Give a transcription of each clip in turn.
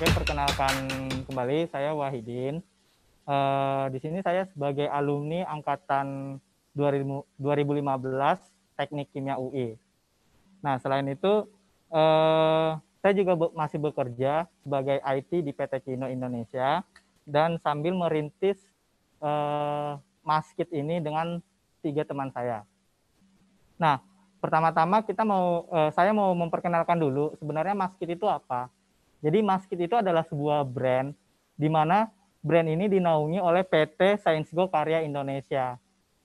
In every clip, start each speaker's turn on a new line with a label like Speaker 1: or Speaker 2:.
Speaker 1: Oke, perkenalkan kembali saya Wahidin. Uh, di sini saya sebagai alumni angkatan 2015 Teknik Kimia UI. Nah, selain itu uh, saya juga be masih bekerja sebagai IT di PT Kino Indonesia dan sambil merintis uh, Maskit ini dengan tiga teman saya. Nah, pertama-tama kita mau uh, saya mau memperkenalkan dulu sebenarnya masjid itu apa. Jadi Maskit itu adalah sebuah brand di mana brand ini dinaungi oleh PT Science Go Karya Indonesia.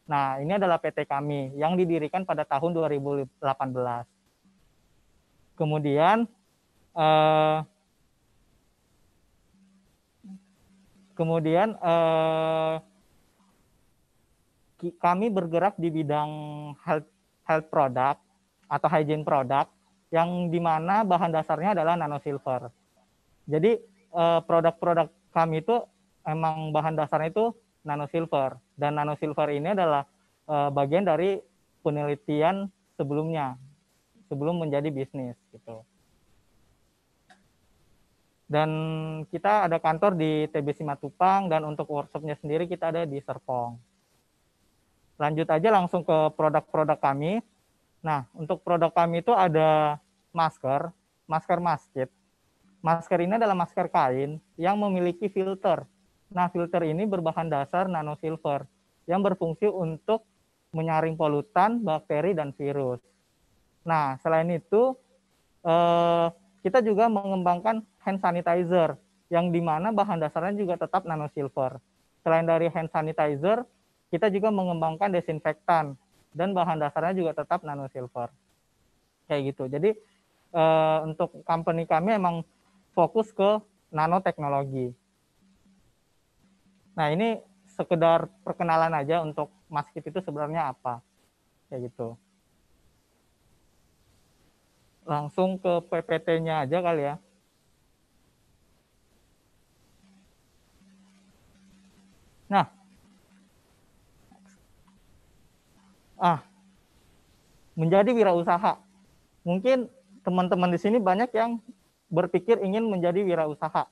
Speaker 1: Nah, ini adalah PT kami yang didirikan pada tahun 2018. Kemudian eh, kemudian eh, kami bergerak di bidang health, health product atau hygiene product yang dimana bahan dasarnya adalah nano silver jadi eh, produk-produk kami itu emang bahan dasarnya itu nano silver dan nano silver ini adalah eh, bagian dari penelitian sebelumnya sebelum menjadi bisnis gitu. Dan kita ada kantor di TBC Matupang dan untuk workshopnya sendiri kita ada di Serpong. Lanjut aja langsung ke produk-produk kami. Nah, untuk produk kami itu ada masker, masker masjid. Masker ini adalah masker kain yang memiliki filter. Nah, filter ini berbahan dasar nano silver yang berfungsi untuk menyaring polutan, bakteri, dan virus. Nah, selain itu, eh, kita juga mengembangkan hand sanitizer yang dimana bahan dasarnya juga tetap nano silver. Selain dari hand sanitizer, kita juga mengembangkan desinfektan dan bahan dasarnya juga tetap nano silver. Kayak gitu. Jadi eh, untuk company kami emang fokus ke nanoteknologi. Nah, ini sekedar perkenalan aja untuk maskip itu sebenarnya apa. Kayak gitu. Langsung ke PPT-nya aja kali ya. Nah. Ah. Menjadi wirausaha. Mungkin teman-teman di sini banyak yang berpikir ingin menjadi wirausaha.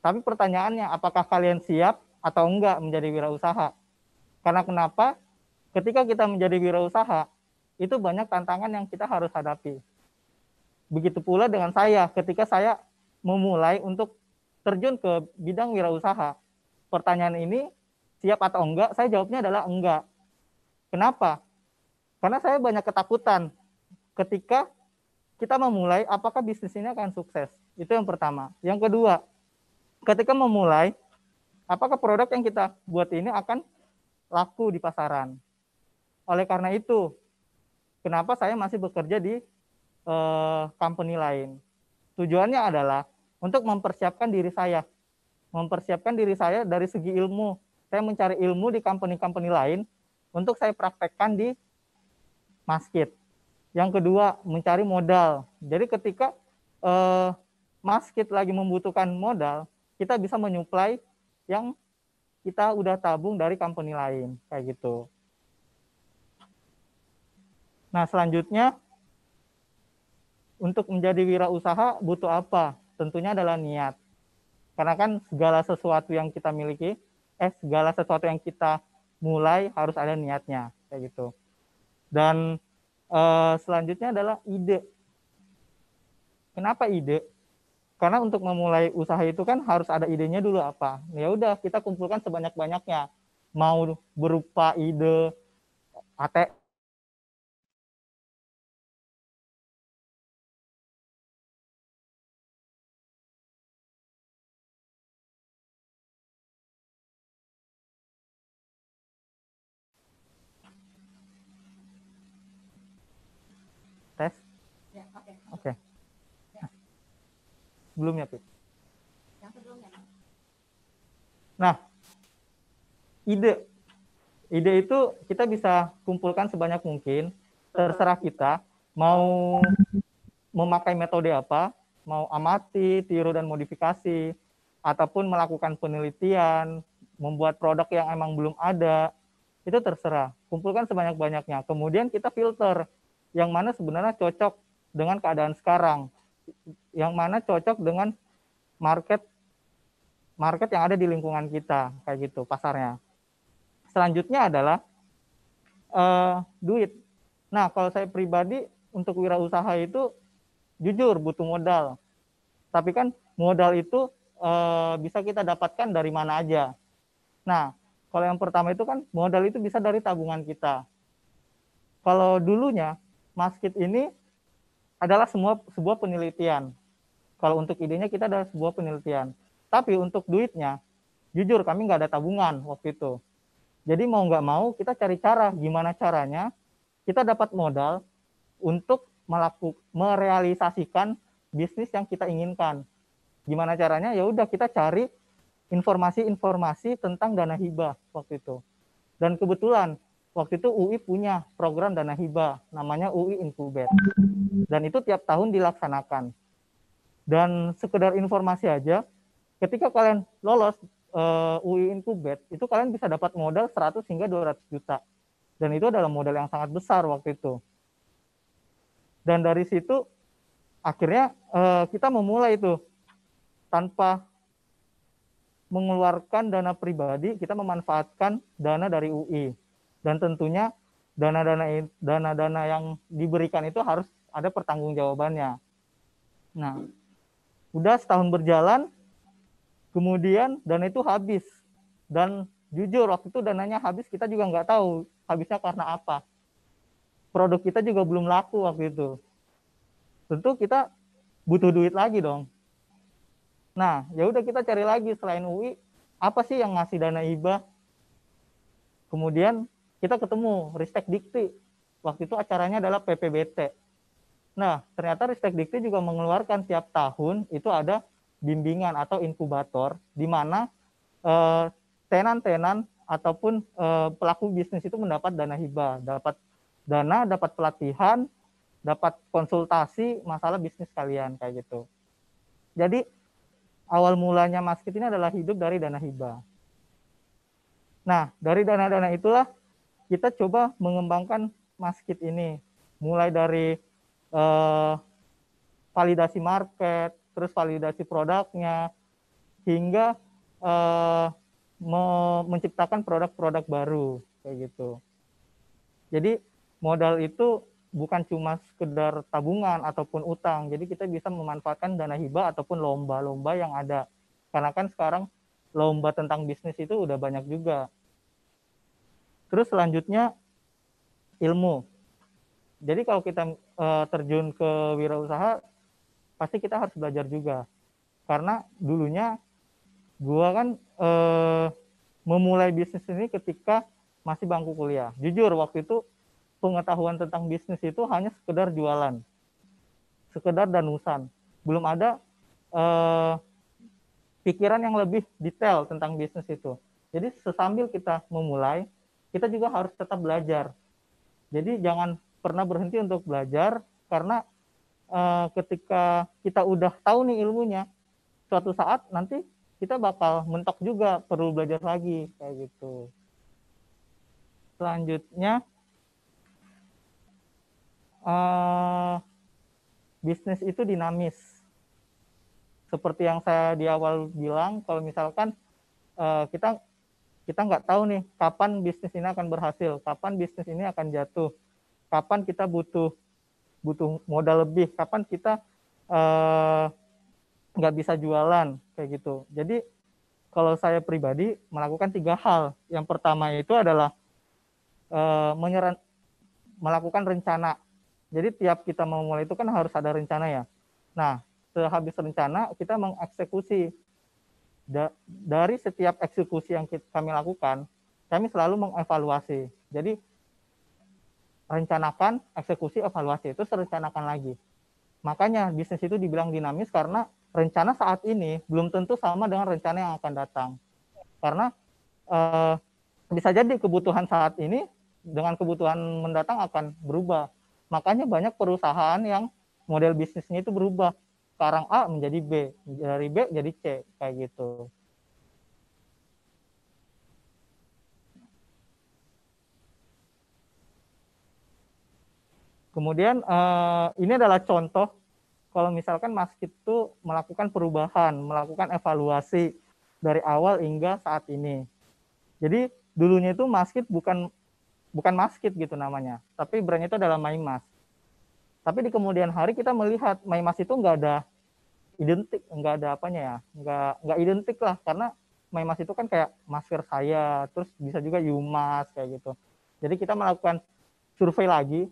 Speaker 1: Tapi pertanyaannya, apakah kalian siap atau enggak menjadi wirausaha? Karena kenapa? Ketika kita menjadi wirausaha, itu banyak tantangan yang kita harus hadapi. Begitu pula dengan saya, ketika saya memulai untuk terjun ke bidang wirausaha, pertanyaan ini siap atau enggak? Saya jawabnya adalah enggak. Kenapa? Karena saya banyak ketakutan ketika kita memulai apakah bisnis ini akan sukses. Itu yang pertama. Yang kedua, ketika memulai apakah produk yang kita buat ini akan laku di pasaran. Oleh karena itu, kenapa saya masih bekerja di uh, company lain? Tujuannya adalah untuk mempersiapkan diri saya. Mempersiapkan diri saya dari segi ilmu. Saya mencari ilmu di company-company lain untuk saya praktekkan di masjid. Yang kedua, mencari modal. Jadi ketika eh, lagi membutuhkan modal, kita bisa menyuplai yang kita udah tabung dari company lain, kayak gitu. Nah, selanjutnya untuk menjadi wirausaha butuh apa? Tentunya adalah niat. Karena kan segala sesuatu yang kita miliki, eh segala sesuatu yang kita mulai harus ada niatnya, kayak gitu. Dan Eh, selanjutnya adalah ide. Kenapa ide? Karena untuk memulai usaha itu kan harus ada idenya dulu apa. Ya udah kita kumpulkan sebanyak-banyaknya. Mau berupa ide ATM sebelumnya, tuh. Yang sebelumnya. Nah, ide. Ide itu kita bisa kumpulkan sebanyak mungkin, terserah kita mau memakai metode apa, mau amati, tiru dan modifikasi, ataupun melakukan penelitian, membuat produk yang emang belum ada, itu terserah. Kumpulkan sebanyak-banyaknya. Kemudian kita filter yang mana sebenarnya cocok dengan keadaan sekarang yang mana cocok dengan market market yang ada di lingkungan kita kayak gitu pasarnya. Selanjutnya adalah uh, duit. Nah kalau saya pribadi untuk wirausaha itu jujur butuh modal, tapi kan modal itu uh, bisa kita dapatkan dari mana aja. Nah kalau yang pertama itu kan modal itu bisa dari tabungan kita. Kalau dulunya masjid ini adalah semua sebuah penelitian. Kalau untuk idenya kita adalah sebuah penelitian. Tapi untuk duitnya, jujur kami nggak ada tabungan waktu itu. Jadi mau nggak mau kita cari cara gimana caranya kita dapat modal untuk melakukan merealisasikan bisnis yang kita inginkan. Gimana caranya? Ya udah kita cari informasi-informasi tentang dana hibah waktu itu. Dan kebetulan waktu itu UI punya program dana hibah namanya UI Incubate dan itu tiap tahun dilaksanakan. Dan sekedar informasi aja, ketika kalian lolos uh, eh, UI Incubate itu kalian bisa dapat modal 100 hingga 200 juta. Dan itu adalah modal yang sangat besar waktu itu. Dan dari situ akhirnya uh, kita memulai itu tanpa mengeluarkan dana pribadi, kita memanfaatkan dana dari UI dan tentunya dana-dana dana-dana yang diberikan itu harus ada pertanggungjawabannya. Nah, udah setahun berjalan, kemudian dana itu habis dan jujur waktu itu dananya habis kita juga nggak tahu habisnya karena apa. Produk kita juga belum laku waktu itu. Tentu kita butuh duit lagi dong. Nah, ya udah kita cari lagi selain UI, apa sih yang ngasih dana hibah? Kemudian kita ketemu Ristek Dikti. Waktu itu acaranya adalah PPBT. Nah, ternyata Ristek Dikti juga mengeluarkan tiap tahun itu ada bimbingan atau inkubator di mana eh, tenan-tenan ataupun eh, pelaku bisnis itu mendapat dana hibah, dapat dana, dapat pelatihan, dapat konsultasi masalah bisnis kalian kayak gitu. Jadi awal mulanya Maskit ini adalah hidup dari dana hibah. Nah, dari dana-dana itulah kita coba mengembangkan maskit ini mulai dari eh, validasi market, terus validasi produknya hingga eh, me menciptakan produk-produk baru kayak gitu. Jadi modal itu bukan cuma sekedar tabungan ataupun utang. Jadi kita bisa memanfaatkan dana hibah ataupun lomba-lomba yang ada. Karena kan sekarang lomba tentang bisnis itu udah banyak juga. Terus selanjutnya ilmu. Jadi kalau kita e, terjun ke wirausaha pasti kita harus belajar juga. Karena dulunya gua kan e, memulai bisnis ini ketika masih bangku kuliah. Jujur waktu itu pengetahuan tentang bisnis itu hanya sekedar jualan. Sekedar danusan. Belum ada e, pikiran yang lebih detail tentang bisnis itu. Jadi sesambil kita memulai kita juga harus tetap belajar. Jadi jangan pernah berhenti untuk belajar karena uh, ketika kita udah tahu nih ilmunya, suatu saat nanti kita bakal mentok juga perlu belajar lagi kayak gitu. Selanjutnya uh, bisnis itu dinamis. Seperti yang saya di awal bilang, kalau misalkan uh, kita kita nggak tahu nih kapan bisnis ini akan berhasil, kapan bisnis ini akan jatuh, kapan kita butuh butuh modal lebih, kapan kita eh, nggak bisa jualan kayak gitu. Jadi kalau saya pribadi melakukan tiga hal. Yang pertama itu adalah uh, eh, menyeran, melakukan rencana. Jadi tiap kita mau mulai itu kan harus ada rencana ya. Nah, sehabis rencana kita mengeksekusi da dari setiap eksekusi yang kita, kami lakukan, kami selalu mengevaluasi. Jadi rencanakan, eksekusi, evaluasi itu rencanakan lagi. Makanya bisnis itu dibilang dinamis karena rencana saat ini belum tentu sama dengan rencana yang akan datang. Karena eh, bisa jadi kebutuhan saat ini dengan kebutuhan mendatang akan berubah. Makanya banyak perusahaan yang model bisnisnya itu berubah sekarang A menjadi B, dari B jadi C kayak gitu. Kemudian eh, ini adalah contoh kalau misalkan masjid itu melakukan perubahan, melakukan evaluasi dari awal hingga saat ini. Jadi dulunya itu masjid bukan bukan Maskit gitu namanya, tapi brandnya itu adalah Mas. Tapi di kemudian hari kita melihat Maimas itu nggak ada identik, nggak ada apanya ya, nggak nggak identik lah karena Maimas itu kan kayak masker saya, terus bisa juga Yumas kayak gitu. Jadi kita melakukan survei lagi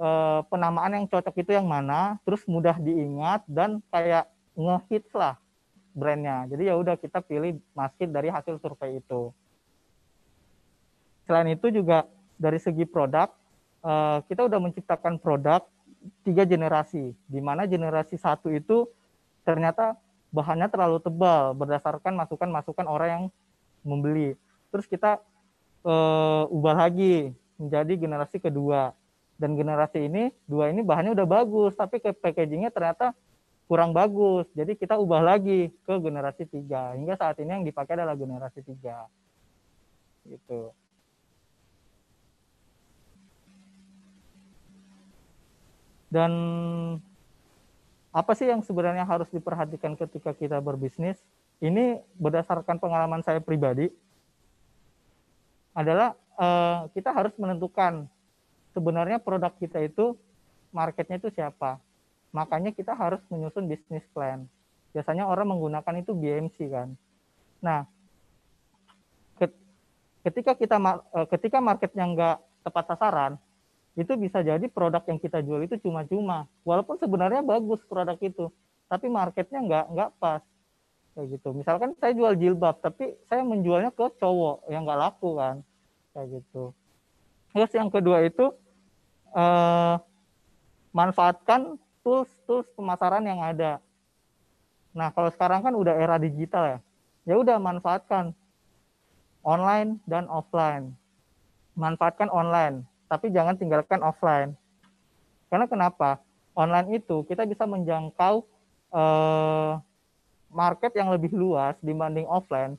Speaker 1: eh, penamaan yang cocok itu yang mana, terus mudah diingat dan kayak ngehits lah brandnya. Jadi ya udah kita pilih masker dari hasil survei itu. Selain itu juga dari segi produk, eh, kita udah menciptakan produk tiga generasi, di mana generasi satu itu ternyata bahannya terlalu tebal berdasarkan masukan-masukan orang yang membeli. Terus kita e, ubah lagi menjadi generasi kedua. Dan generasi ini, dua ini bahannya udah bagus, tapi ke packagingnya ternyata kurang bagus. Jadi kita ubah lagi ke generasi tiga. Hingga saat ini yang dipakai adalah generasi tiga. Gitu. Dan apa sih yang sebenarnya harus diperhatikan ketika kita berbisnis? Ini berdasarkan pengalaman saya pribadi adalah eh, kita harus menentukan sebenarnya produk kita itu marketnya itu siapa. Makanya kita harus menyusun bisnis plan. Biasanya orang menggunakan itu BMC kan. Nah, ketika kita eh, ketika marketnya nggak tepat sasaran, itu bisa jadi produk yang kita jual itu cuma-cuma walaupun sebenarnya bagus produk itu tapi marketnya nggak nggak pas kayak gitu misalkan saya jual jilbab tapi saya menjualnya ke cowok yang nggak laku kan kayak gitu terus yang kedua itu eh, manfaatkan tools tools pemasaran yang ada nah kalau sekarang kan udah era digital ya ya udah manfaatkan online dan offline manfaatkan online tapi jangan tinggalkan offline. Karena kenapa? Online itu kita bisa menjangkau eh, market yang lebih luas dibanding offline.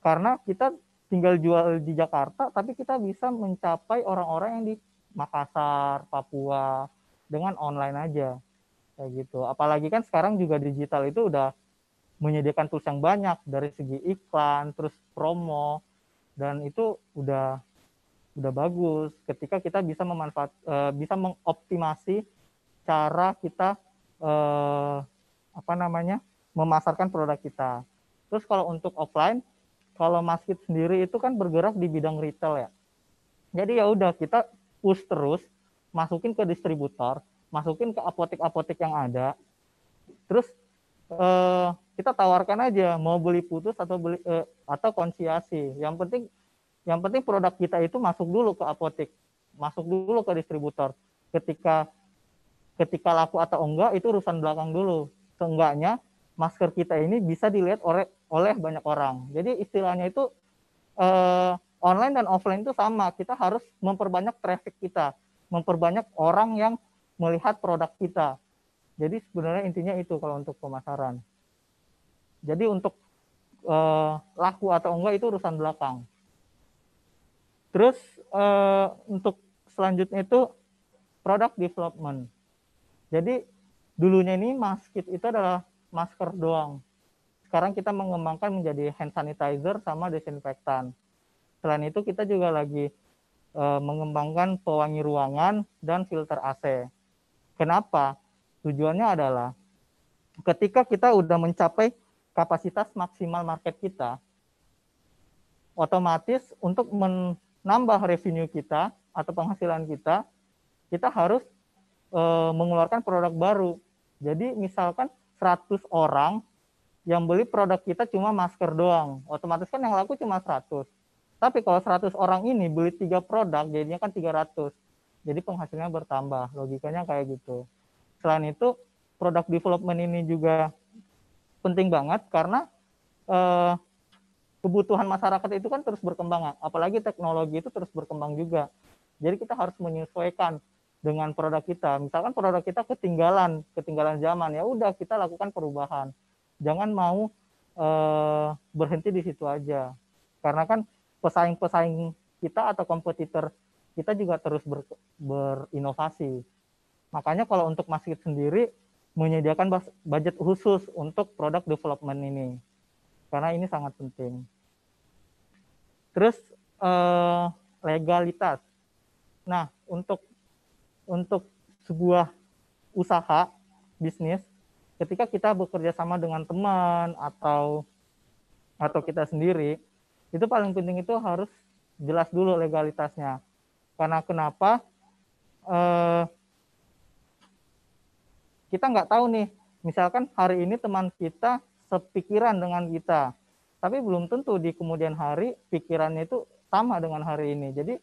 Speaker 1: Karena kita tinggal jual di Jakarta, tapi kita bisa mencapai orang-orang yang di Makassar, Papua dengan online aja. Kayak gitu. Apalagi kan sekarang juga digital itu udah menyediakan tools yang banyak dari segi iklan, terus promo dan itu udah udah bagus ketika kita bisa memanfaat uh, bisa mengoptimasi cara kita uh, apa namanya memasarkan produk kita terus kalau untuk offline kalau masjid sendiri itu kan bergerak di bidang retail ya jadi ya udah kita push terus masukin ke distributor masukin ke apotek-apotek yang ada terus uh, kita tawarkan aja mau beli putus atau beli uh, atau konsiasi yang penting yang penting produk kita itu masuk dulu ke apotek, masuk dulu ke distributor. Ketika ketika laku atau enggak itu urusan belakang dulu. Seenggaknya masker kita ini bisa dilihat oleh oleh banyak orang. Jadi istilahnya itu eh, online dan offline itu sama. Kita harus memperbanyak traffic kita, memperbanyak orang yang melihat produk kita. Jadi sebenarnya intinya itu kalau untuk pemasaran. Jadi untuk eh, laku atau enggak itu urusan belakang. Terus uh, untuk selanjutnya itu product development. Jadi dulunya ini mask itu adalah masker doang. Sekarang kita mengembangkan menjadi hand sanitizer sama desinfektan. Selain itu kita juga lagi uh, mengembangkan pewangi ruangan dan filter AC. Kenapa? Tujuannya adalah ketika kita udah mencapai kapasitas maksimal market kita, otomatis untuk nambah revenue kita atau penghasilan kita, kita harus e, mengeluarkan produk baru. Jadi misalkan 100 orang yang beli produk kita cuma masker doang, otomatis kan yang laku cuma 100. Tapi kalau 100 orang ini beli tiga produk, jadinya kan 300. Jadi penghasilnya bertambah, logikanya kayak gitu. Selain itu, produk development ini juga penting banget karena e, kebutuhan masyarakat itu kan terus berkembang, apalagi teknologi itu terus berkembang juga. Jadi kita harus menyesuaikan dengan produk kita. Misalkan produk kita ketinggalan, ketinggalan zaman, ya udah kita lakukan perubahan. Jangan mau eh, berhenti di situ aja, karena kan pesaing-pesaing kita atau kompetitor kita juga terus ber, berinovasi. Makanya kalau untuk masjid sendiri menyediakan budget khusus untuk produk development ini, karena ini sangat penting. Terus eh, legalitas. Nah, untuk untuk sebuah usaha bisnis ketika kita bekerja sama dengan teman atau atau kita sendiri itu paling penting itu harus jelas dulu legalitasnya karena kenapa eh, kita nggak tahu nih misalkan hari ini teman kita sepikiran dengan kita tapi belum tentu di kemudian hari pikirannya itu sama dengan hari ini. Jadi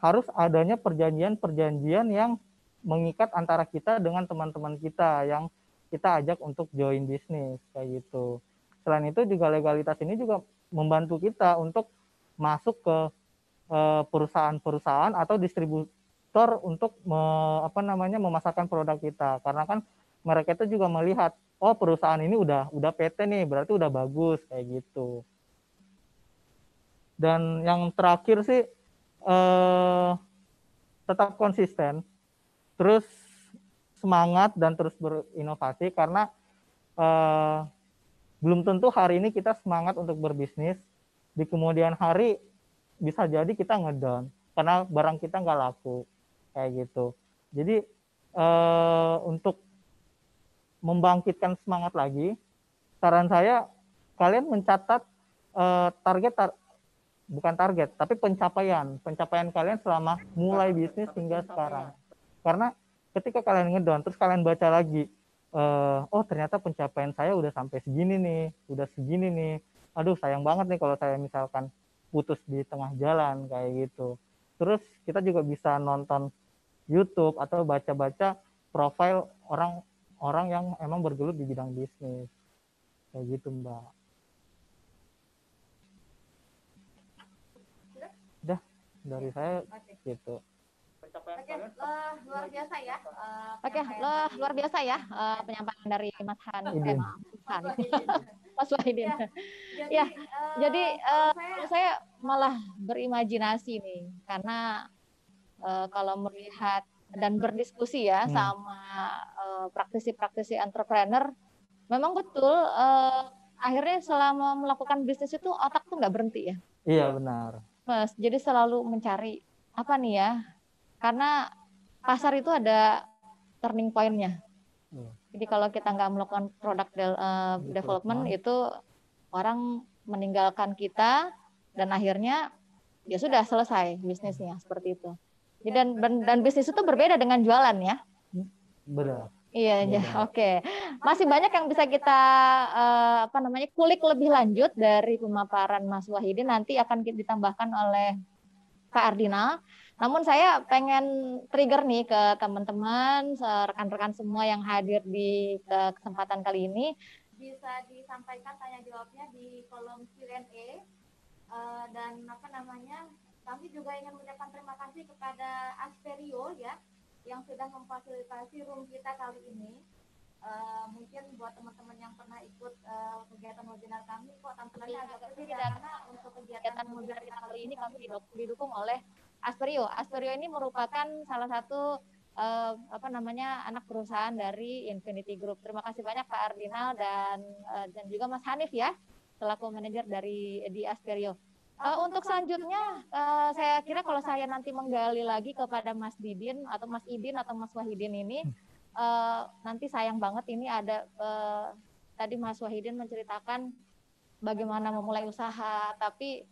Speaker 1: harus adanya perjanjian-perjanjian yang mengikat antara kita dengan teman-teman kita yang kita ajak untuk join bisnis kayak gitu. Selain itu juga legalitas ini juga membantu kita untuk masuk ke eh, perusahaan-perusahaan atau distributor untuk me, apa namanya memasarkan produk kita karena kan mereka itu juga melihat oh perusahaan ini udah udah PT nih berarti udah bagus kayak gitu dan yang terakhir sih eh, tetap konsisten terus semangat dan terus berinovasi karena eh, belum tentu hari ini kita semangat untuk berbisnis di kemudian hari bisa jadi kita ngedown karena barang kita nggak laku kayak gitu jadi eh, untuk membangkitkan semangat lagi, saran saya kalian mencatat uh, target tar bukan target, tapi pencapaian, pencapaian kalian selama mulai bisnis hingga sekarang. Karena ketika kalian ngedown terus kalian baca lagi, uh, oh ternyata pencapaian saya udah sampai segini nih, udah segini nih. Aduh sayang banget nih kalau saya misalkan putus di tengah jalan kayak gitu. Terus kita juga bisa nonton YouTube atau baca-baca profil orang orang yang emang bergelut di bidang bisnis kayak gitu mbak udah dari saya gitu
Speaker 2: Oke, okay, uh, eh, luar biasa ya. Uh, Oke, okay, eh, luar, biasa ya uh, penyampaian dari Mas Han. Eh, Mas Mas Wahidin. Ya, ya jadi, ya, uh, jadi uh, saya, saya malah berimajinasi nih, karena uh, kalau melihat dan hmm. berdiskusi ya hmm. sama eh, praktisi-praktisi entrepreneur, memang betul uh, akhirnya selama melakukan bisnis itu otak tuh nggak berhenti ya.
Speaker 1: Iya benar.
Speaker 2: Mas, jadi selalu mencari apa nih ya, karena pasar itu ada turning pointnya. Hmm. Jadi kalau kita nggak melakukan product de uh, eh, development itu orang meninggalkan kita dan akhirnya ya sudah selesai bisnisnya seperti itu. Jadi ya, dan dan bisnis itu berbeda dengan jualan ya. Benar. Iya, ya. oke. Okay. Masih banyak yang bisa kita uh, apa namanya kulik lebih lanjut dari pemaparan Mas Wahidin nanti akan ditambahkan oleh Pak Ardinal. Namun saya pengen trigger nih ke teman-teman, rekan-rekan semua yang hadir di kesempatan kali ini. Bisa disampaikan tanya jawabnya di kolom Q&A uh, eh, dan apa namanya kami juga ingin mengucapkan terima kasih kepada Asperio ya yang sudah memfasilitasi room kita kali ini. Uh, mungkin buat teman-teman yang pernah ikut uh, kegiatan webinar kami kok tampilannya iya, agak berbeda karena untuk kegiatan, kegiatan webinar kita kali ini kami didukung oleh Asperio. Asperio ini merupakan salah satu uh, apa namanya anak perusahaan dari Infinity Group. Terima kasih banyak Pak Ardinal dan uh, dan juga Mas Hanif ya selaku manajer dari di Asperio. Uh, untuk selanjutnya, uh, saya kira kalau saya nanti menggali lagi kepada Mas Didin atau Mas Idin atau Mas Wahidin ini, uh, nanti sayang banget ini ada uh, tadi Mas Wahidin menceritakan bagaimana memulai usaha, tapi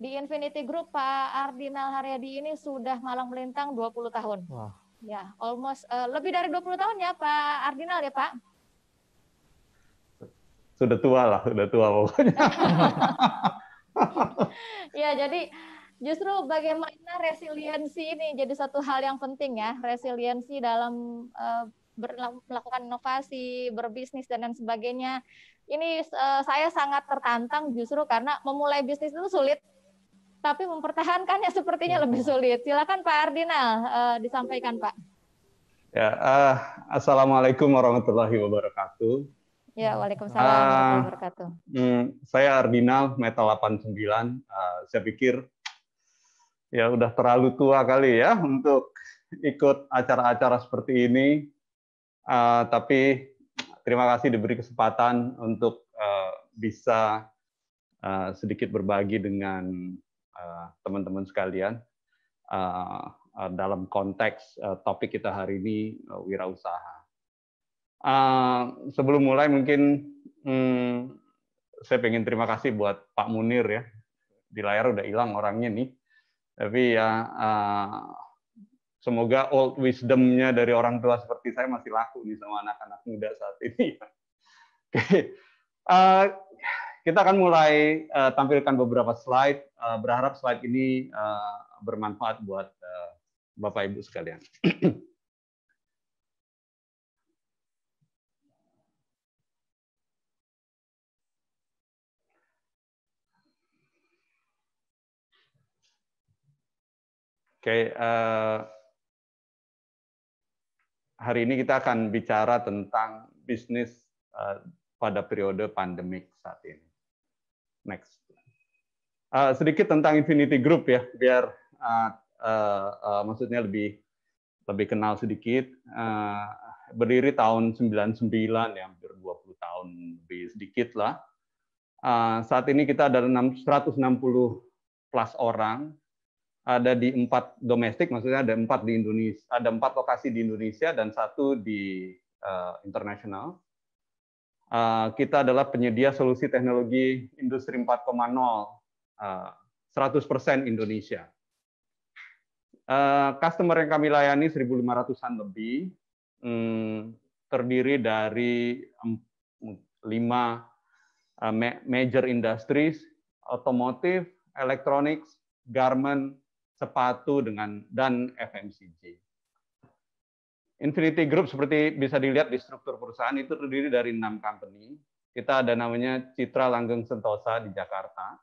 Speaker 2: di Infinity Group Pak Ardinal Haryadi ini sudah malang melintang 20 tahun. Wah. Ya, almost uh, lebih dari 20 tahun ya Pak Ardinal ya Pak?
Speaker 3: Sudah tua lah, sudah tua
Speaker 2: pokoknya. ya, jadi justru bagaimana resiliensi ini jadi satu hal yang penting ya, resiliensi dalam uh, melakukan inovasi, berbisnis dan lain sebagainya. Ini uh, saya sangat tertantang justru karena memulai bisnis itu sulit, tapi mempertahankannya sepertinya ya. lebih sulit. Silakan Pak Ardinal uh, eh, disampaikan Pak.
Speaker 3: Ya, uh, assalamualaikum warahmatullahi wabarakatuh.
Speaker 2: Ya, Waalaikumsalam uh, wabarakatuh.
Speaker 3: Hmm, saya Ardinal, Metal 89. Uh, ah, saya pikir ya udah terlalu tua kali ya untuk ikut acara-acara seperti ini. Uh, tapi terima kasih diberi kesempatan untuk uh, bisa uh, sedikit berbagi dengan teman-teman uh, sekalian uh, uh, dalam konteks uh, topik kita hari ini uh, wirausaha. Uh, sebelum mulai mungkin hmm, saya pengen terima kasih buat Pak Munir ya. Di layar udah hilang orangnya nih. Tapi ya uh, semoga old wisdomnya dari orang tua seperti saya masih laku nih sama anak-anak muda saat ini. Oke, okay. uh, kita akan mulai uh, tampilkan beberapa slide. Uh, berharap slide ini uh, bermanfaat buat uh, Bapak Ibu sekalian. Oke, uh, hari ini kita akan bicara tentang bisnis eh, pada periode pandemik saat ini. Next. Eh, sedikit tentang Infinity Group ya, biar eh, maksudnya lebih lebih kenal sedikit. berdiri tahun 99 ya, hampir 20 tahun lebih sedikit lah. saat ini kita ada 6, 160 plus orang ada di empat domestik, maksudnya ada empat di Indonesia, ada empat lokasi di Indonesia dan satu di uh, internasional. Uh, kita adalah penyedia solusi teknologi industri 4.0 uh, 100% Indonesia. Uh, customer yang kami layani 1.500an lebih, um, terdiri dari lima uh, major industries, otomotif, elektronik, garment, sepatu dengan dan FMCG. Infinity Group seperti bisa dilihat di struktur perusahaan itu terdiri dari enam company. Kita ada namanya Citra Langgeng Sentosa di Jakarta.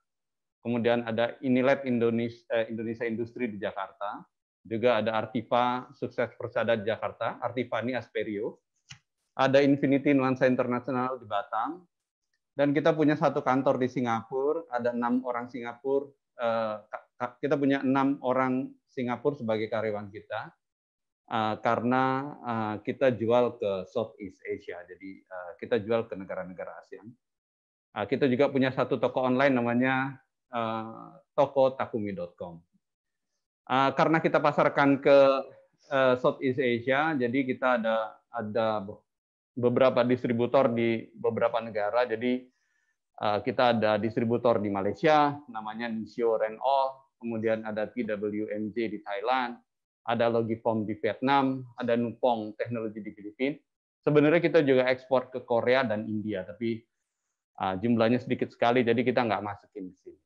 Speaker 3: Kemudian ada Inilab Indonesia, eh, Indonesia Industri di Jakarta. Juga ada Artiva Sukses Persada di Jakarta, ini Asperio. Ada Infinity Nuansa Internasional di Batam. Dan kita punya satu kantor di Singapura, ada enam orang Singapura, eh, kita punya enam orang Singapura sebagai karyawan kita eh, karena eh, kita jual ke Southeast Asia, jadi eh, kita jual ke negara-negara ASEAN. kita juga punya satu toko online namanya uh, toko takumi.com. Uh, karena kita pasarkan ke Southeast Asia, jadi kita ada ada beberapa distributor di beberapa negara. Jadi kita ada distributor di Malaysia, namanya Nisio Renol, kemudian ada PWMJ di Thailand, ada Logifom di Vietnam, ada Nupong teknologi di Filipina. Sebenarnya kita juga ekspor ke Korea dan India, tapi ah, jumlahnya sedikit sekali, jadi kita nggak masukin di sini.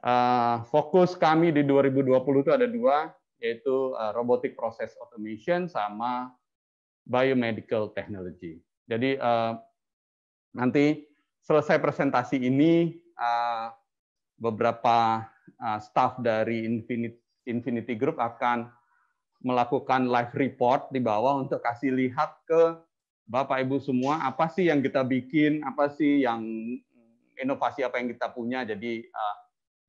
Speaker 3: Ah, fokus kami di 2020 itu ada dua, yaitu uh, robotic process automation sama biomedical technology. Jadi nanti selesai presentasi ini, beberapa Uh, staff dari Infinity, Infinity Group akan melakukan live report di bawah untuk kasih lihat ke Bapak Ibu semua apa sih yang kita bikin, apa sih yang inovasi apa yang kita punya. Jadi uh,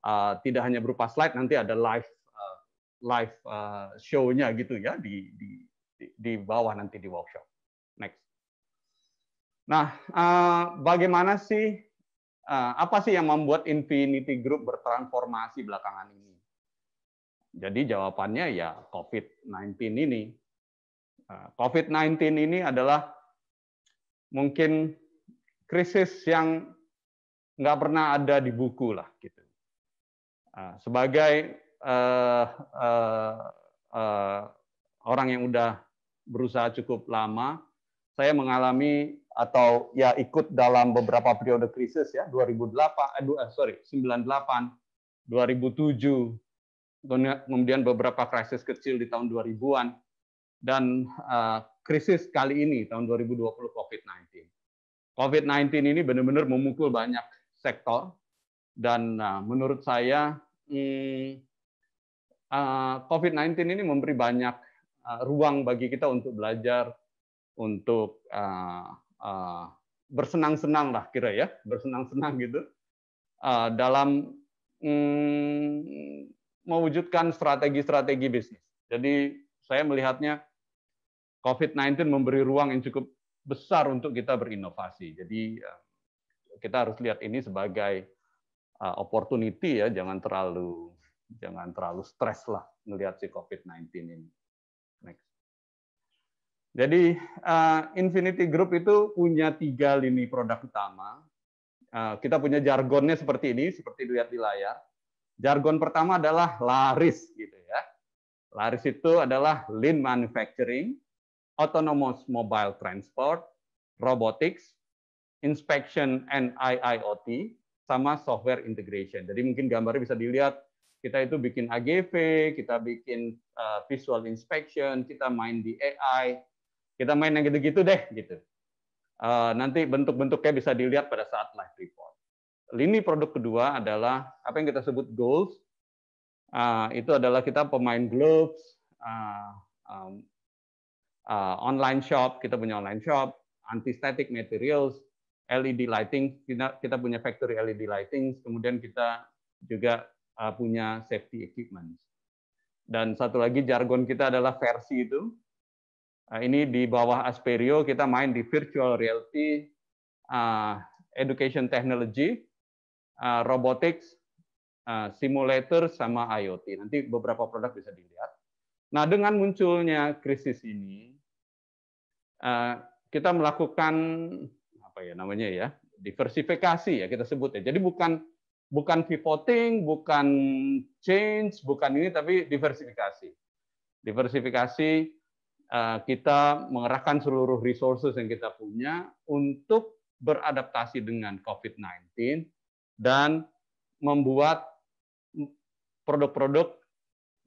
Speaker 3: uh, tidak hanya berupa slide, nanti ada live uh, live uh, show-nya gitu ya di, di di bawah nanti di workshop. Next. Nah, uh, bagaimana sih Eh, apa sih yang membuat Infinity Group bertransformasi belakangan ini? Jadi jawabannya ya COVID-19 ini. Eh, COVID-19 ini adalah mungkin krisis yang nggak pernah ada di buku lah gitu. Eh, sebagai uh, uh, uh, orang yang udah berusaha cukup lama, saya mengalami atau ya ikut dalam beberapa periode krisis ya 2008 aduh eh, sorry 98 2007 kemudian beberapa krisis kecil di tahun 2000-an dan uh, krisis kali ini tahun 2020 COVID-19. COVID-19 ini benar-benar memukul banyak sektor dan uh, menurut saya hmm, uh, eh, COVID-19 ini memberi banyak uh, ruang bagi kita untuk belajar untuk uh, Ah, bersenang-senang lah kira ya, bersenang-senang gitu ah, dalam mm, mewujudkan strategi-strategi bisnis. Jadi saya melihatnya COVID-19 memberi ruang yang cukup besar untuk kita berinovasi. Jadi eh, kita harus lihat ini sebagai eh, opportunity ya, jangan terlalu jangan terlalu stres lah melihat si COVID-19 ini. Next. Jadi uh, Infinity Group itu punya tiga lini produk utama. Uh, kita punya jargonnya seperti ini, seperti dilihat di layar. Jargon pertama adalah laris, gitu ya. Laris itu adalah lean manufacturing, autonomous mobile transport, robotics, inspection and IIoT, sama software integration. Jadi mungkin gambarnya bisa dilihat kita itu bikin AGV, kita bikin eh, visual inspection, kita main di AI, kita main yang gitu-gitu deh gitu. Eh, nanti bentuk-bentuknya bisa dilihat pada saat live report. Lini produk kedua adalah apa yang kita sebut goals. Ah, itu adalah kita pemain gloves, ah, ah, online shop, kita punya online shop, anti-static materials, LED lighting, kita, punya factory LED lighting, kemudian kita juga punya safety equipment. Dan satu lagi jargon kita adalah versi itu, Ah, ini di bawah Asperio kita main di virtual reality, ah, education technology, ah, robotics, simulator sama IoT. Nanti beberapa produk bisa dilihat. Nah, dengan munculnya krisis ini kita melakukan apa ya namanya ya, diversifikasi ya kita sebut ya. Jadi bukan bukan pivoting, bukan change, bukan ini, tapi diversifikasi. Diversifikasi Eh, kita mengerahkan seluruh resources yang kita punya untuk beradaptasi dengan COVID-19 dan membuat produk-produk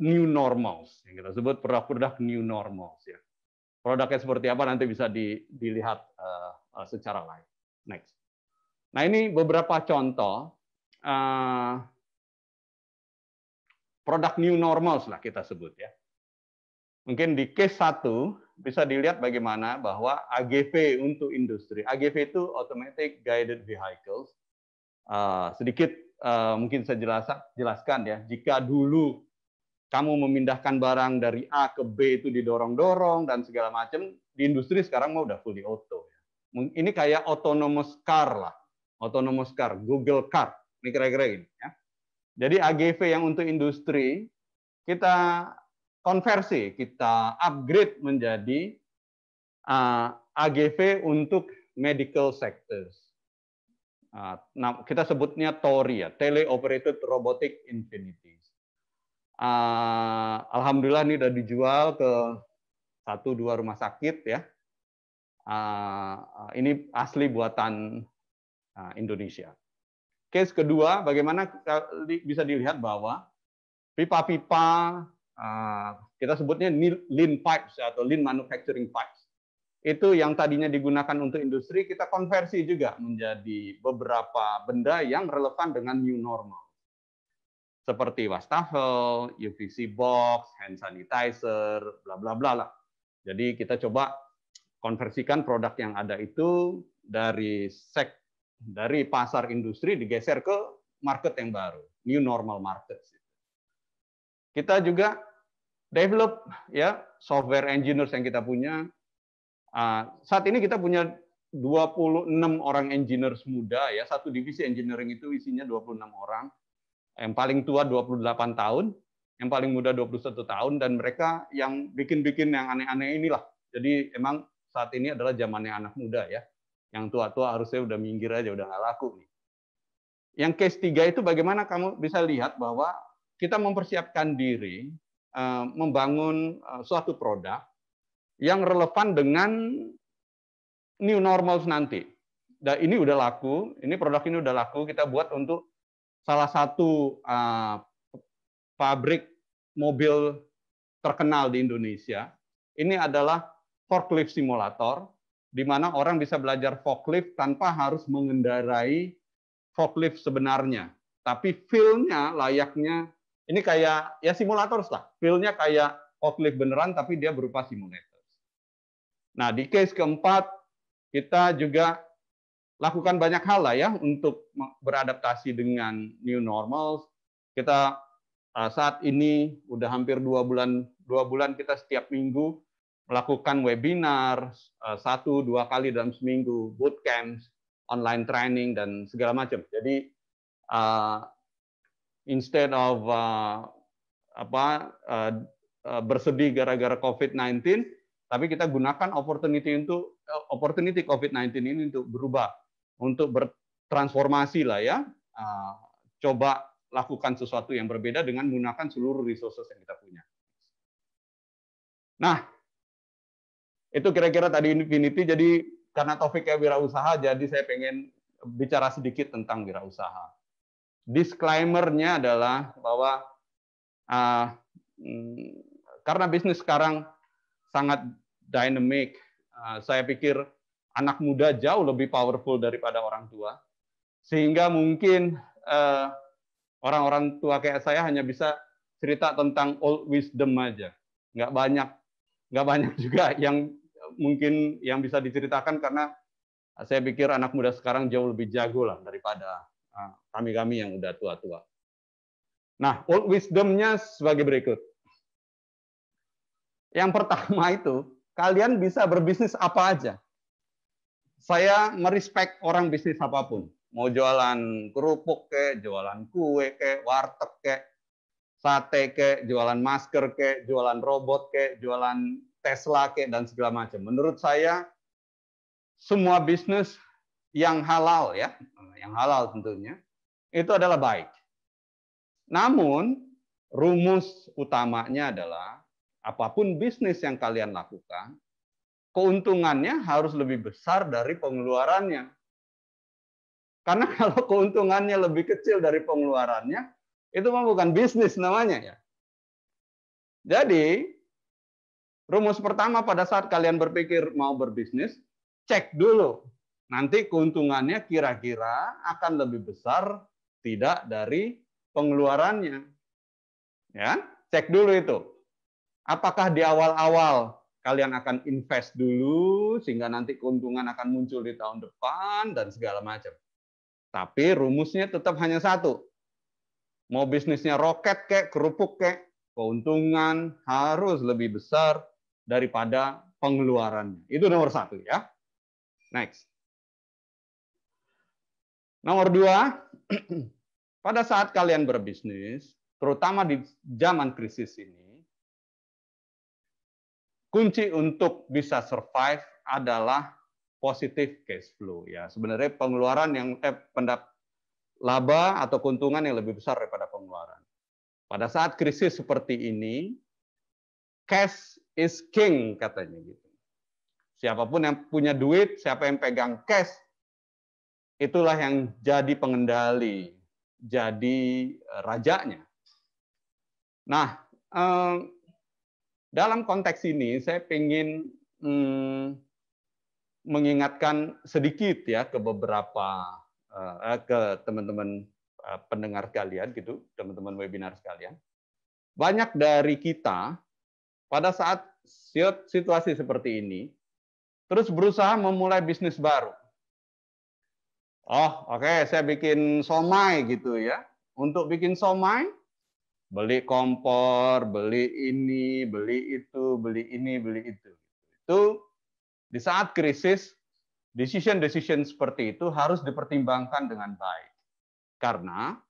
Speaker 3: new normals yang kita sebut produk-produk new normals ya. Produknya seperti apa nanti bisa dilihat eh, secara live. Next. Nah ini beberapa contoh eh, produk new normals lah kita sebut ya. Mungkin di case 1 bisa dilihat bagaimana bahwa AGV untuk industri. AGV itu Automatic Guided Vehicles. Uh, sedikit uh, mungkin saya jelasan, jelaskan ya. Jika dulu kamu memindahkan barang dari A ke B itu didorong-dorong dan segala macam, di industri sekarang mau udah fully auto. Ya. Ini kayak autonomous car lah. Autonomous car, Google Car. Ini kira-kira ini. ya. Jadi AGV yang untuk industri, kita konversi, kita upgrade menjadi uh, AGV untuk medical sectors. Uh, nah, kita sebutnya TORI ya, Teleoperated Robotic Infinities. Uh, Alhamdulillah ini sudah dijual ke satu dua rumah sakit ya. Uh, ini asli buatan uh, Indonesia. Case kedua, bagaimana bisa dilihat bahwa pipa-pipa Ah, kita sebutnya lean pipes atau lean manufacturing pipes. Itu yang tadinya digunakan untuk industri, kita konversi juga menjadi beberapa benda yang relevan dengan new normal. Seperti wastafel, UVC box, hand sanitizer, bla bla bla lah. Jadi kita coba konversikan produk yang ada itu dari sek dari pasar industri digeser ke market yang baru, new normal market. Kita juga develop ya software engineers yang kita punya. Ah, saat ini kita punya 26 orang engineers muda ya, satu divisi engineering itu isinya 26 orang. Yang paling tua 28 tahun, yang paling muda 21 tahun dan mereka yang bikin-bikin yang aneh-aneh inilah. Jadi emang saat ini adalah zamannya anak muda ya. Yang tua-tua harusnya udah minggir aja, udah nggak laku nih. Yang case 3 itu bagaimana kamu bisa lihat bahwa kita mempersiapkan diri Eh, membangun eh, suatu produk yang relevan dengan new normal nanti. Dan ini udah laku, ini produk ini udah laku, kita buat untuk salah satu eh, pabrik mobil terkenal di Indonesia. Ini adalah forklift simulator, di mana orang bisa belajar forklift tanpa harus mengendarai forklift sebenarnya. Tapi feel-nya layaknya ini kayak ya simulator lah. Feel-nya kayak Oculus beneran tapi dia berupa simulator. Nah, di case keempat kita juga lakukan banyak hal lah ya untuk beradaptasi dengan new normal. Kita eh, saat ini udah hampir dua bulan dua bulan kita setiap minggu melakukan webinar eh, satu dua kali dalam seminggu, bootcamps, online training dan segala macam. Jadi eh, instead of uh, apa uh, uh, bersedih gara-gara COVID-19, tapi kita gunakan opportunity untuk uh, opportunity COVID-19 ini untuk berubah, untuk bertransformasi lah ya. Uh, coba lakukan sesuatu yang berbeda dengan menggunakan seluruh resources yang kita punya. Nah, itu kira-kira tadi Infinity. Jadi karena topiknya wirausaha, jadi saya pengen bicara sedikit tentang wirausaha disclaimer-nya adalah bahwa uh, karena bisnis sekarang sangat dynamic, uh, saya pikir anak muda jauh lebih powerful daripada orang tua, sehingga mungkin orang eh, orang-orang tua kayak saya hanya bisa cerita tentang old wisdom aja, nggak banyak, nggak banyak juga yang mungkin yang bisa diceritakan karena saya pikir anak muda sekarang jauh lebih jago lah daripada Ah, kami-kami yang udah tua-tua. Nah, old wisdomnya sebagai berikut. Yang pertama itu, kalian bisa berbisnis apa aja. Saya merespek orang bisnis apapun. Mau jualan kerupuk ke, jualan kue ke, warteg ke, sate ke, jualan masker ke, jualan robot ke, jualan Tesla ke, dan segala macam. Menurut saya, semua bisnis yang halal ya, yang halal tentunya, itu adalah baik. Namun rumus utamanya adalah apapun bisnis yang kalian lakukan, keuntungannya harus lebih besar dari pengeluarannya. Karena kalau keuntungannya lebih kecil dari pengeluarannya, itu mah bukan bisnis namanya ya. Jadi, rumus pertama pada saat kalian berpikir mau berbisnis, cek dulu nanti keuntungannya kira-kira akan lebih besar tidak dari pengeluarannya. Ya, cek dulu itu. Apakah di awal-awal kalian akan invest dulu sehingga nanti keuntungan akan muncul di tahun depan dan segala macam. Tapi rumusnya tetap hanya satu. Mau bisnisnya roket kek, kerupuk kek, keuntungan harus lebih besar daripada pengeluarannya. Itu nomor satu ya. Next. Nomor dua, pada saat kalian berbisnis, terutama di zaman krisis ini, kunci untuk bisa survive adalah positive cash flow ya. Sebenarnya pengeluaran yang eh, pendap laba atau keuntungan yang lebih besar daripada pengeluaran. Pada saat krisis seperti ini, cash is king katanya gitu. Siapapun yang punya duit, siapa yang pegang cash, itulah yang jadi pengendali, jadi eh, rajanya. Nah, eh, dalam konteks ini saya ingin hmm, mengingatkan sedikit ya ke beberapa eh, ke teman-teman pendengar kalian gitu, teman-teman webinar sekalian. Banyak dari kita pada saat situasi seperti ini terus berusaha memulai bisnis baru. Oh, oke, okay, saya bikin somai gitu ya. Untuk bikin somai, beli kompor, beli ini, beli itu, beli ini, beli itu. Itu di saat krisis, decision-decision seperti itu harus dipertimbangkan dengan baik. Karena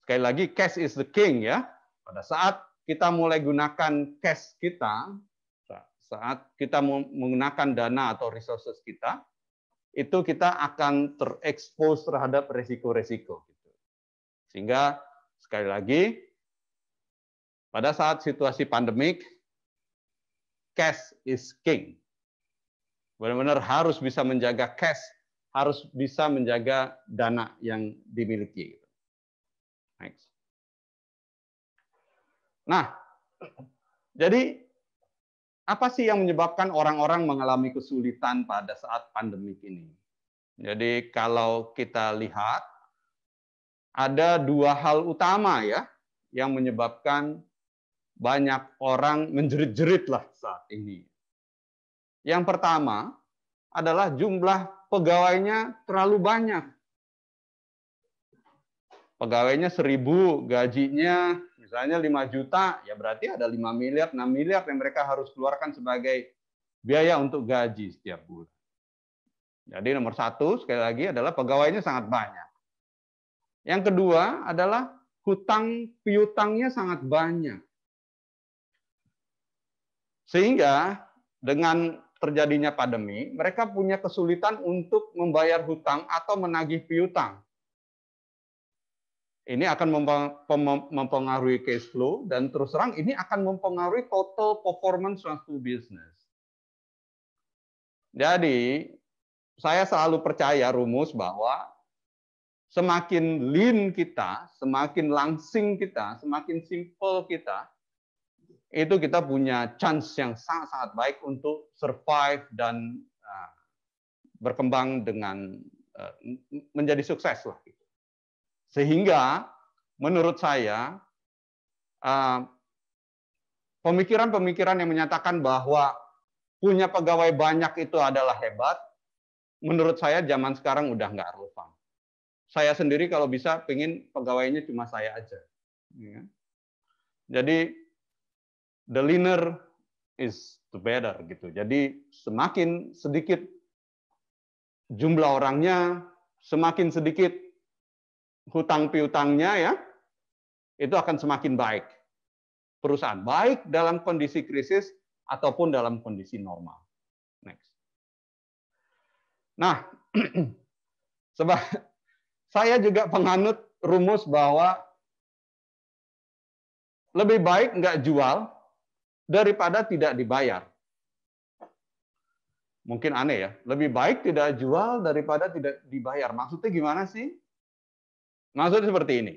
Speaker 3: sekali lagi cash is the king ya. Pada saat kita mulai gunakan cash kita, saat kita menggunakan dana atau resources kita, itu kita akan terekspos terhadap resiko-resiko. Gitu. Sehingga sekali lagi, pada saat situasi pandemik, cash is king. Benar-benar harus bisa menjaga cash, harus bisa menjaga dana yang dimiliki. Gitu. Next. Nah, jadi apa sih yang menyebabkan orang-orang mengalami kesulitan pada saat pandemi ini? Jadi kalau kita lihat ada dua hal utama ya yang menyebabkan banyak orang menjerit-jerit lah saat ini. Yang pertama adalah jumlah pegawainya terlalu banyak. Pegawainya seribu, gajinya Misalnya 5 juta, ya berarti ada 5 miliar, 6 miliar yang mereka harus keluarkan sebagai biaya untuk gaji setiap bulan. Jadi nomor satu sekali lagi adalah pegawainya sangat banyak. Yang kedua adalah hutang piutangnya sangat banyak. Sehingga dengan terjadinya pandemi, mereka punya kesulitan untuk membayar hutang atau menagih piutang. Ini akan mempengaruhi cash flow dan terus terang ini akan mempengaruhi total performance suatu bisnis. Jadi, saya selalu percaya rumus bahwa semakin lean kita, semakin langsing kita, semakin simple kita, itu kita punya chance yang sangat-sangat baik untuk survive dan ah, berkembang dengan eh, menjadi sukses lagi. Sehingga menurut saya uh, pemikiran-pemikiran yang menyatakan bahwa punya pegawai banyak itu adalah hebat, menurut saya zaman sekarang udah nggak relevan. Saya sendiri kalau bisa pengen pegawainya cuma saya aja. Ya. Jadi the leaner is the better gitu. Jadi semakin sedikit jumlah orangnya, semakin sedikit hutang piutangnya ya, itu akan semakin baik. Perusahaan baik dalam kondisi krisis ataupun dalam kondisi normal. Next. Nah, sebab saya juga penganut rumus bahwa lebih baik nggak jual daripada tidak dibayar. Mungkin aneh ya, lebih baik tidak jual daripada tidak dibayar. Maksudnya gimana sih? Maksudnya seperti ini.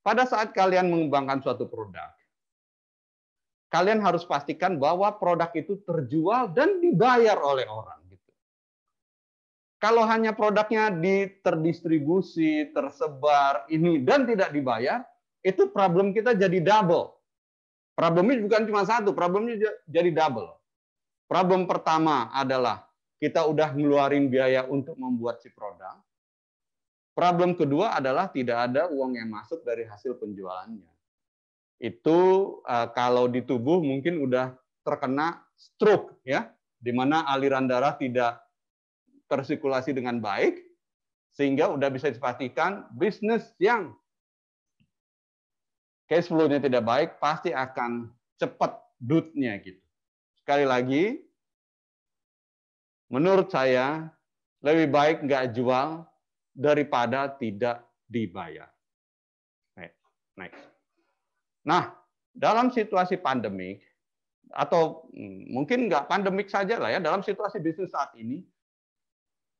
Speaker 3: Pada saat kalian mengembangkan suatu produk, kalian harus pastikan bahwa produk itu terjual dan dibayar oleh orang. Gitu. Kalau hanya produknya terdistribusi, tersebar, ini dan tidak dibayar, itu problem kita jadi double. Problemnya bukan cuma satu, problemnya jadi double. Problem pertama adalah kita udah ngeluarin biaya untuk membuat si produk. Problem kedua adalah tidak ada uang yang masuk dari hasil penjualannya. Itu eh, kalau di tubuh mungkin udah terkena stroke ya, di mana aliran darah tidak tersirkulasi dengan baik sehingga udah bisa dipastikan bisnis yang cash flow-nya tidak baik pasti akan cepat dutnya gitu. Sekali lagi, menurut saya lebih baik nggak jual daripada tidak dibayar. Next. Nah, dalam situasi pandemik atau hmm, mungkin nggak pandemik saja lah ya dalam situasi bisnis saat ini,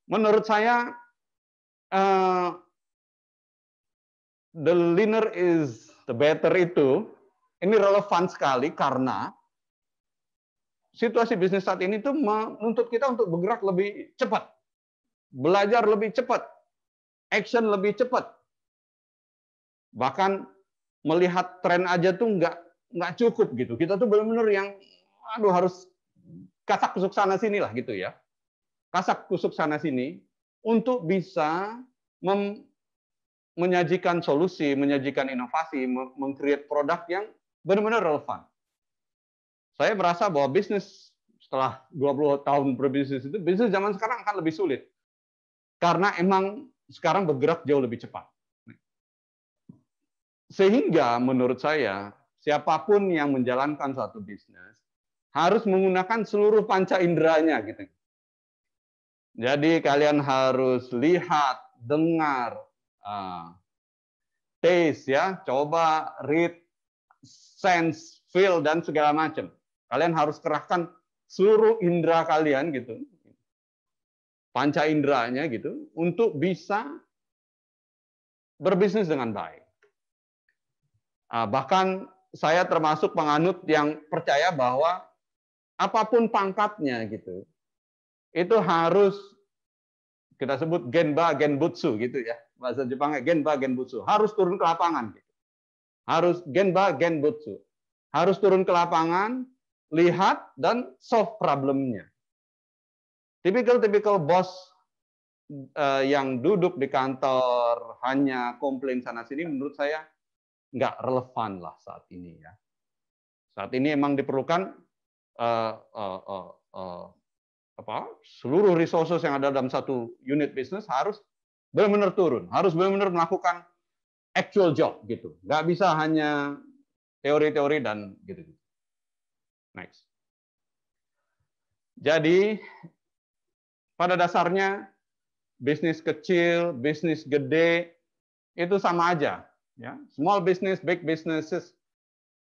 Speaker 3: menurut saya uh, the leaner is the better itu ini relevan sekali karena situasi bisnis saat ini itu menuntut kita untuk bergerak lebih cepat, belajar lebih cepat, action lebih cepat. Bahkan melihat tren aja tuh nggak nggak cukup gitu. Kita tuh benar-benar yang aduh harus kasak kusuk sana sini lah gitu ya. Kasak kusuk sana sini untuk bisa mem menyajikan solusi, menyajikan inovasi, mengcreate produk yang benar-benar relevan. Saya merasa bahwa bisnis setelah 20 tahun berbisnis itu, bisnis zaman sekarang akan lebih sulit. Karena emang sekarang bergerak jauh lebih cepat. Sehingga menurut saya, siapapun yang menjalankan suatu bisnis harus menggunakan seluruh panca inderanya gitu. Jadi kalian harus lihat, dengar, uh, taste ya, coba read, sense, feel dan segala macam. Kalian harus kerahkan seluruh indera kalian gitu panca inderanya gitu untuk bisa berbisnis dengan baik. Ah, bahkan saya termasuk penganut yang percaya bahwa apapun pangkatnya gitu, itu harus kita sebut genba genbutsu gitu ya bahasa Jepangnya genba genbutsu harus turun ke lapangan gitu. harus genba genbutsu harus turun ke lapangan lihat dan solve problemnya Tipikal-tipikal bos uh, yang duduk di kantor hanya komplain sana sini menurut saya nggak relevan lah saat ini ya. Saat ini emang diperlukan uh, uh, apa seluruh resources yang ada dalam satu unit bisnis harus benar-benar turun, harus benar-benar melakukan actual job gitu. Nggak bisa hanya teori-teori dan gitu. Next. Jadi pada dasarnya bisnis kecil, bisnis gede itu sama aja, ya. Small business, big businesses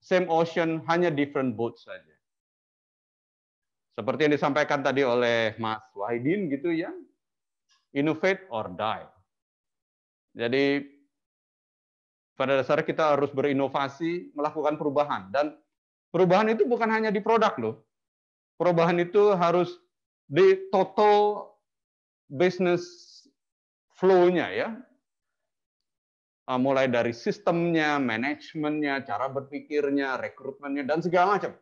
Speaker 3: same ocean, hanya different boat saja. Seperti yang disampaikan tadi oleh Mas Wahidin gitu ya, innovate or die. Jadi pada dasarnya kita harus berinovasi, melakukan perubahan dan perubahan itu bukan hanya di produk loh. Perubahan itu harus di total business flow-nya ya. Ah, mulai dari sistemnya, manajemennya, cara berpikirnya, rekrutmennya, dan segala macam.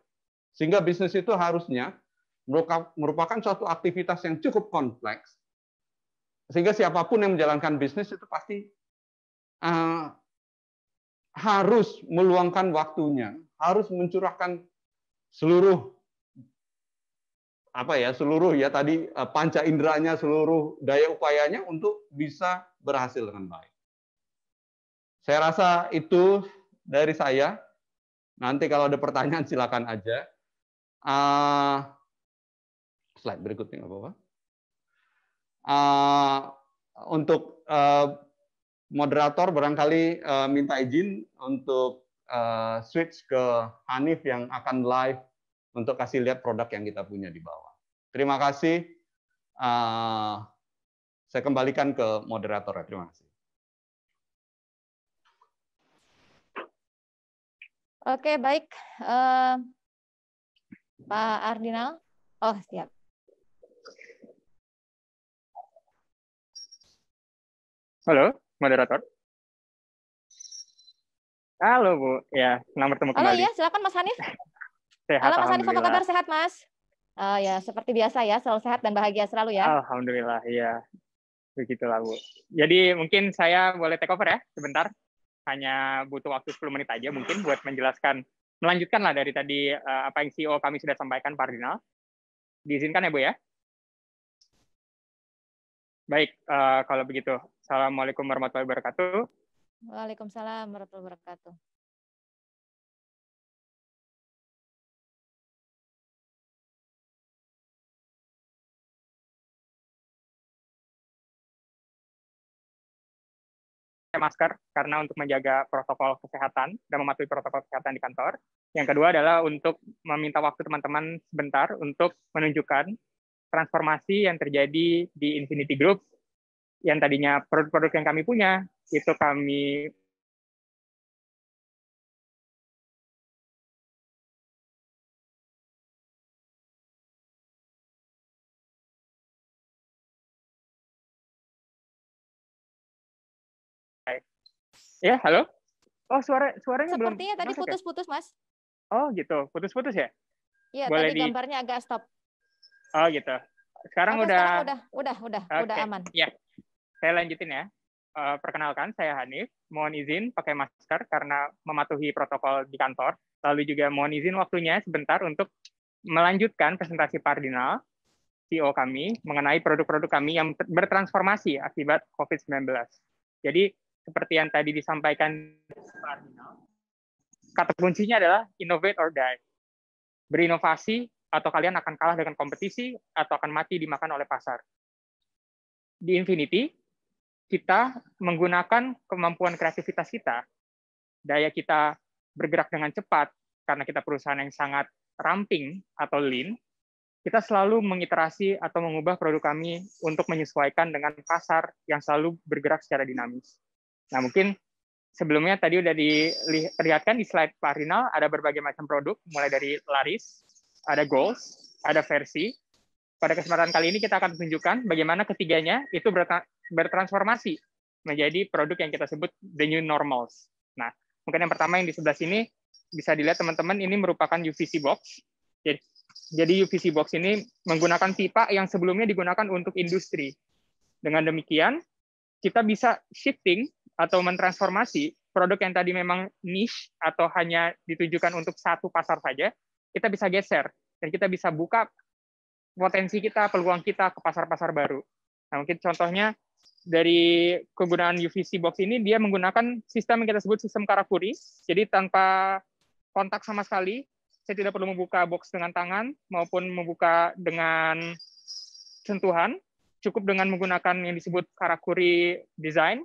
Speaker 3: Sehingga bisnis itu harusnya merupakan suatu aktivitas yang cukup kompleks. Sehingga siapapun yang menjalankan bisnis itu pasti uh, harus meluangkan waktunya, harus mencurahkan seluruh apa ya seluruh ya tadi eh, panca inderanya seluruh daya upayanya untuk bisa berhasil dengan baik. Saya rasa itu dari saya. Nanti kalau ada pertanyaan silakan aja. Uh, slide berikutnya nggak apa-apa. Uh, untuk uh, moderator barangkali uh, minta izin untuk uh, switch ke Hanif yang akan live untuk kasih lihat produk yang kita punya di bawah. Terima kasih. Uh, saya kembalikan ke moderator. Terima kasih.
Speaker 2: Oke, baik. Uh, Pak Ardinal. Oh, siap.
Speaker 1: Halo, moderator. Halo, Bu. Ya, selamat bertemu
Speaker 4: kembali. Halo, ya.
Speaker 2: Silakan, Mas Hanif.
Speaker 4: Sehat, Halo Mas Hanif, apa kabar?
Speaker 2: Sehat, Mas? Uh, ya, seperti biasa ya, selalu sehat dan bahagia selalu ya.
Speaker 4: Alhamdulillah, ya. Begitulah, Bu. Jadi mungkin saya boleh take over ya, sebentar. Hanya butuh waktu 10 menit aja mungkin buat menjelaskan, melanjutkanlah dari tadi uh, apa yang CEO kami sudah sampaikan, Pak Ardinal. Diizinkan ya, Bu ya? Baik, uh, kalau begitu. Assalamualaikum warahmatullahi
Speaker 1: wabarakatuh.
Speaker 2: Waalaikumsalam warahmatullahi wabarakatuh.
Speaker 4: pakai masker karena untuk menjaga protokol kesehatan dan mematuhi protokol kesehatan di kantor. Yang kedua adalah untuk meminta waktu teman-teman sebentar untuk menunjukkan transformasi yang terjadi di Infinity Group yang tadinya produk-produk yang kami punya
Speaker 1: itu kami Ya, halo?
Speaker 4: Oh, suara suaranya Sepertinya belum tadi ya? putus-putus, ya? Mas. Oh, gitu. Putus-putus ya?
Speaker 2: Iya, tadi di... gambarnya agak stop.
Speaker 4: Oh, gitu. Sekarang Oke, udah sekarang
Speaker 2: udah udah udah okay. udah aman. Ya.
Speaker 4: Saya lanjutin ya. Uh, perkenalkan, saya Hanif. Mohon izin pakai masker karena mematuhi protokol di kantor. Lalu juga mohon izin waktunya sebentar untuk melanjutkan presentasi Pardinal CEO kami mengenai produk-produk kami yang bertransformasi akibat COVID-19. Jadi seperti yang tadi disampaikan kata kuncinya adalah innovate or die. Berinovasi atau kalian akan kalah dengan kompetisi atau akan mati dimakan oleh pasar. Di Infinity, kita menggunakan kemampuan kreativitas kita, daya kita bergerak dengan cepat karena kita perusahaan yang sangat ramping atau lean, kita selalu mengiterasi atau mengubah produk kami untuk menyesuaikan dengan pasar yang selalu bergerak secara dinamis. Nah, mungkin sebelumnya tadi udah diperlihatkan di slide Pak Rinal, ada berbagai macam produk, mulai dari laris, ada goals, ada versi. Pada kesempatan kali ini kita akan tunjukkan bagaimana ketiganya itu bertransformasi menjadi produk yang kita sebut the new normals. Nah, mungkin yang pertama yang di sebelah sini bisa dilihat teman-teman ini merupakan UVC box. Jadi, jadi UVC box ini menggunakan pipa yang sebelumnya digunakan untuk industri. Dengan demikian, kita bisa shifting atau mentransformasi produk yang tadi memang niche atau hanya ditujukan untuk satu pasar saja, kita bisa geser dan kita bisa buka potensi kita, peluang kita ke pasar-pasar baru. Nah, mungkin contohnya dari kegunaan UVC box ini dia menggunakan sistem yang kita sebut sistem Karakuri. Jadi tanpa kontak sama sekali, saya tidak perlu membuka box dengan tangan maupun membuka dengan sentuhan cukup dengan menggunakan yang disebut karakuri design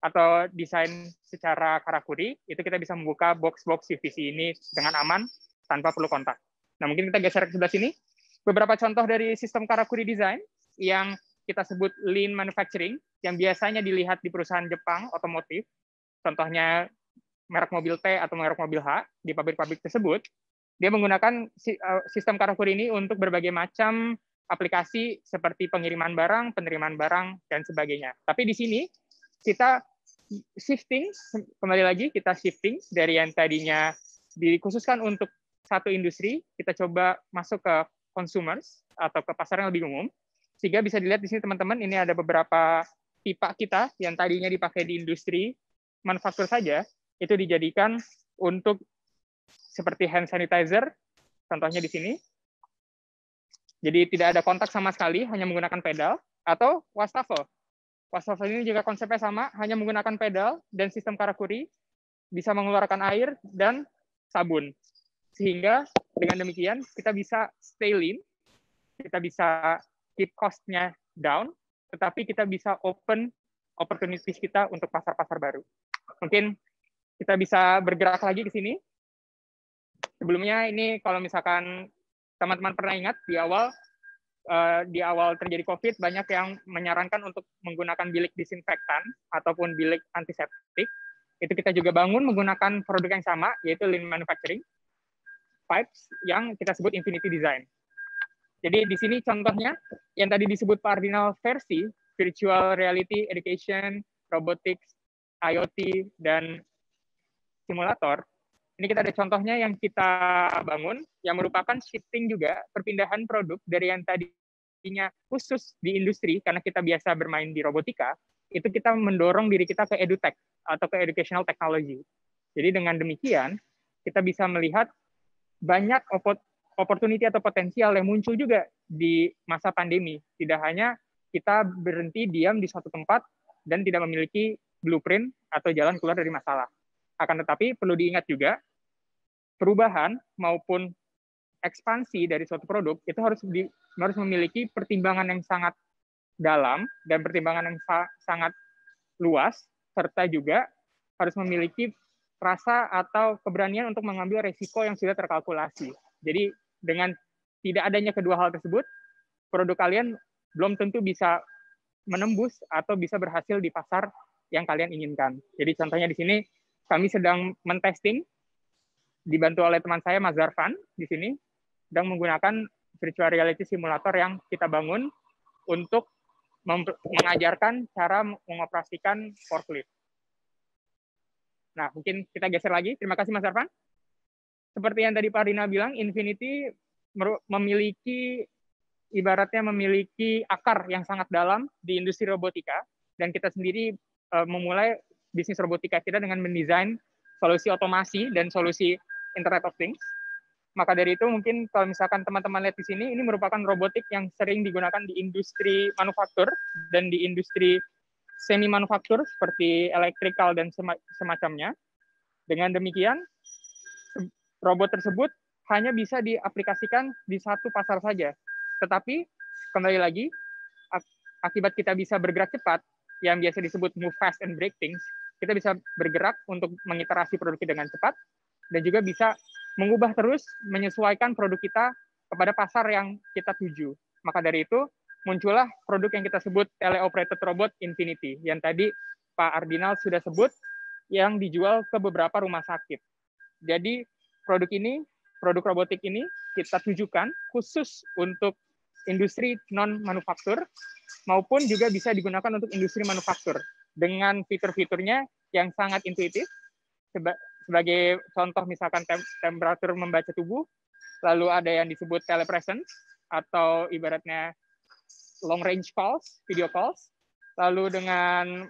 Speaker 4: atau desain secara karakuri, itu kita bisa membuka box-box CVC ini dengan aman tanpa perlu kontak. Nah, mungkin kita geser ke sebelah sini. Beberapa contoh dari sistem karakuri design yang kita sebut lean manufacturing, yang biasanya dilihat di perusahaan Jepang otomotif, contohnya merek mobil T atau merek mobil H di pabrik-pabrik tersebut, dia menggunakan eh, sistem karakuri ini untuk berbagai macam aplikasi seperti pengiriman barang, penerimaan barang, dan sebagainya. Tapi di sini kita shifting, kembali lagi kita shifting dari yang tadinya dikhususkan untuk satu industri, kita coba masuk ke consumers atau ke pasar yang lebih umum. Sehingga bisa dilihat di sini teman-teman, ini ada beberapa pipa kita yang tadinya dipakai di industri manufaktur saja, itu dijadikan untuk seperti hand sanitizer, contohnya di sini, jadi tidak ada kontak sama sekali, hanya menggunakan pedal. Atau wastafel. Wastafel ini juga konsepnya sama, hanya menggunakan pedal dan sistem karakuri, bisa mengeluarkan air dan sabun. Sehingga dengan demikian kita bisa stay lean, kita bisa keep cost-nya down, tetapi kita bisa open opportunities kita untuk pasar-pasar baru. Mungkin kita bisa bergerak lagi ke sini. Sebelumnya ini kalau misalkan teman-teman pernah ingat di awal eh, di awal terjadi COVID banyak yang menyarankan untuk menggunakan bilik disinfektan ataupun bilik antiseptik. Itu kita juga bangun menggunakan produk yang sama yaitu lean manufacturing pipes yang kita sebut infinity design. Jadi di sini contohnya yang tadi disebut cardinal versi virtual reality education, robotics, IoT dan simulator ini kita ada contohnya yang kita bangun, yang merupakan shifting juga, perpindahan produk dari yang tadinya khusus di industri, karena kita biasa bermain di robotika, itu kita mendorong diri kita ke edutech atau ke educational technology. Jadi dengan demikian, kita bisa melihat banyak opportunity atau potensial yang muncul juga di masa pandemi. Tidak hanya kita berhenti diam di suatu tempat dan tidak memiliki blueprint atau jalan keluar dari masalah. Akan tetapi perlu diingat juga perubahan maupun ekspansi dari suatu produk itu harus di, harus memiliki pertimbangan yang sangat dalam dan pertimbangan yang sa sangat luas serta juga harus memiliki rasa atau keberanian untuk mengambil resiko yang sudah terkalkulasi. Jadi dengan tidak adanya kedua hal tersebut, produk kalian belum tentu bisa menembus atau bisa berhasil di pasar yang kalian inginkan. Jadi contohnya di sini kami sedang mentesting dibantu oleh teman saya Mas Zarfan di sini sedang menggunakan virtual reality simulator yang kita bangun untuk mengajarkan cara mengoperasikan forklift. Nah, mungkin kita geser lagi. Terima kasih Mas Arfan. Seperti yang tadi Pak Rina bilang, Infinity memiliki ibaratnya memiliki akar yang sangat dalam di industri robotika dan kita sendiri eh, memulai bisnis robotika kita dengan mendesain solusi otomasi dan solusi Internet of Things. Maka dari itu mungkin kalau misalkan teman-teman lihat di sini, ini merupakan robotik yang sering digunakan di industri manufaktur dan di industri semi manufaktur seperti electrical dan semacamnya. Dengan demikian, robot tersebut hanya bisa diaplikasikan di satu pasar saja. Tetapi kembali lagi, akibat kita bisa bergerak cepat, yang biasa disebut move fast and break things, kita bisa bergerak untuk mengiterasi produksi dengan cepat, dan juga bisa mengubah terus menyesuaikan produk kita kepada pasar yang kita tuju. Maka dari itu muncullah produk yang kita sebut teleoperated robot Infinity yang tadi Pak Ardinal sudah sebut yang dijual ke beberapa rumah sakit. Jadi produk ini, produk robotik ini kita tujukan khusus untuk industri non manufaktur maupun juga bisa digunakan untuk industri manufaktur dengan fitur-fiturnya yang sangat intuitif sebagai contoh misalkan tem temperatur membaca tubuh, lalu ada yang disebut telepresence atau ibaratnya long range calls, video calls, lalu dengan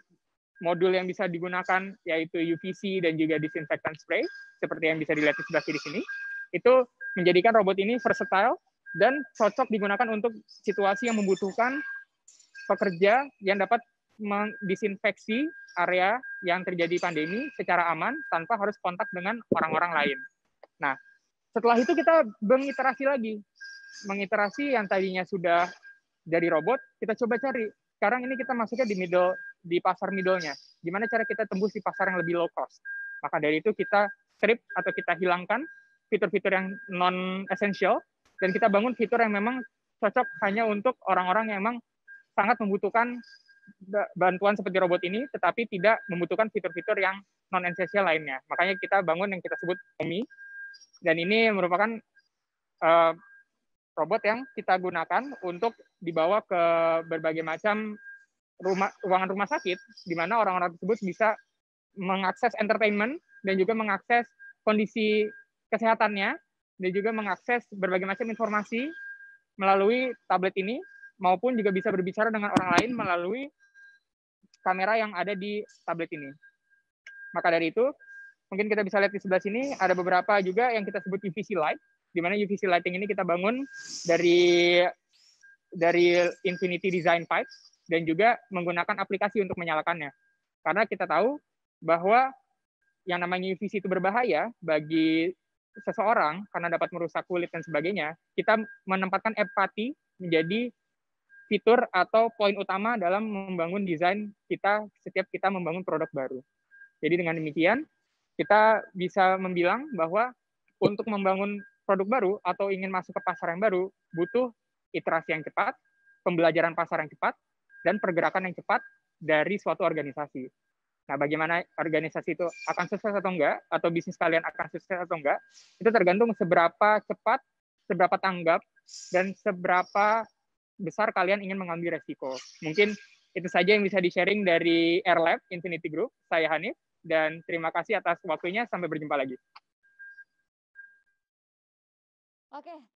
Speaker 4: modul yang bisa digunakan yaitu UVC dan juga disinfektan spray seperti yang bisa dilihat di sebelah kiri sini. Itu menjadikan robot ini versatile dan cocok digunakan untuk situasi yang membutuhkan pekerja yang dapat mendisinfeksi area yang terjadi pandemi secara aman tanpa harus kontak dengan orang-orang lain. Nah, setelah itu kita mengiterasi lagi. Mengiterasi yang tadinya sudah dari robot, kita coba cari. Sekarang ini kita masuknya di middle di pasar middle-nya. Gimana cara kita tembus di pasar yang lebih low cost? Maka dari itu kita strip atau kita hilangkan fitur-fitur yang non essential dan kita bangun fitur yang memang cocok hanya untuk orang-orang yang memang sangat membutuhkan bantuan seperti robot ini, tetapi tidak membutuhkan fitur-fitur yang non-essential lainnya. Makanya kita bangun yang kita sebut Omi, dan ini merupakan uh, robot yang kita gunakan untuk dibawa ke berbagai macam rumah, ruangan rumah sakit, di mana orang-orang tersebut bisa mengakses entertainment dan juga mengakses kondisi kesehatannya dan juga mengakses berbagai macam informasi melalui tablet ini maupun juga bisa berbicara dengan orang lain melalui kamera yang ada di tablet ini. Maka dari itu, mungkin kita bisa lihat di sebelah sini ada beberapa juga yang kita sebut UVC light, di mana UVC lighting ini kita bangun dari dari Infinity Design Pipe dan juga menggunakan aplikasi untuk menyalakannya. Karena kita tahu bahwa yang namanya UVC itu berbahaya bagi seseorang karena dapat merusak kulit dan sebagainya, kita menempatkan empati menjadi fitur atau poin utama dalam membangun desain kita setiap kita membangun produk baru. Jadi dengan demikian, kita bisa membilang bahwa untuk membangun produk baru atau ingin masuk ke pasar yang baru, butuh iterasi yang cepat, pembelajaran pasar yang cepat, dan pergerakan yang cepat dari suatu organisasi. Nah, bagaimana organisasi itu akan sukses atau enggak, atau bisnis kalian akan sukses atau enggak, itu tergantung seberapa cepat, seberapa tanggap, dan seberapa besar kalian ingin mengambil resiko. Mungkin itu saja yang bisa di-sharing dari AirLab Infinity Group. Saya Hanif, dan terima kasih atas waktunya. Sampai berjumpa lagi.
Speaker 2: Oke,